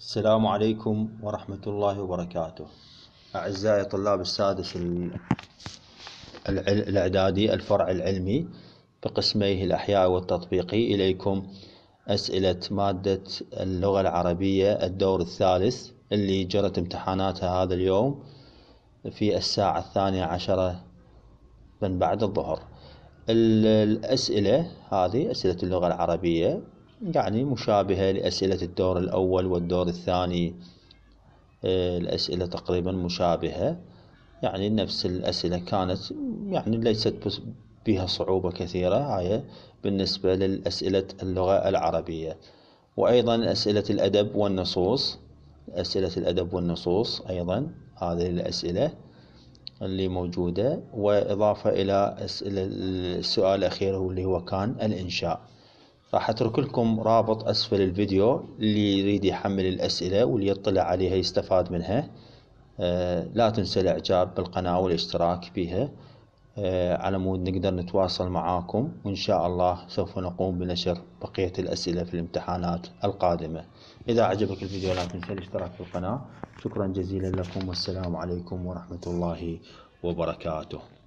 السلام عليكم ورحمة الله وبركاته أعزائي طلاب السادس الإعدادي الفرع العلمي بقسميه الأحياء والتطبيقي إليكم أسئلة مادة اللغة العربية الدور الثالث اللي جرت امتحاناتها هذا اليوم في الساعة الثانية عشرة من بعد الظهر الأسئلة هذه أسئلة اللغة العربية يعني مشابهة لأسئلة الدور الأول والدور الثاني آه، الأسئلة تقريبا مشابهة يعني نفس الأسئلة كانت يعني ليست بها صعوبة كثيرة هاي بالنسبة للأسئلة اللغة العربية وأيضا أسئلة الأدب والنصوص أسئلة الأدب والنصوص أيضا هذه الأسئلة اللي موجودة وإضافة إلى أسئلة السؤال الأخير اللي هو كان الإنشاء راح اترك لكم رابط اسفل الفيديو اللي يريد يحمل الاسئله واللي يطلع عليها يستفاد منها أه لا تنسى الاعجاب بالقناه والاشتراك بها أه على مود نقدر نتواصل معاكم وان شاء الله سوف نقوم بنشر بقيه الاسئله في الامتحانات القادمه اذا عجبك الفيديو لا تنسى الاشتراك في القناه شكرا جزيلا لكم والسلام عليكم ورحمه الله وبركاته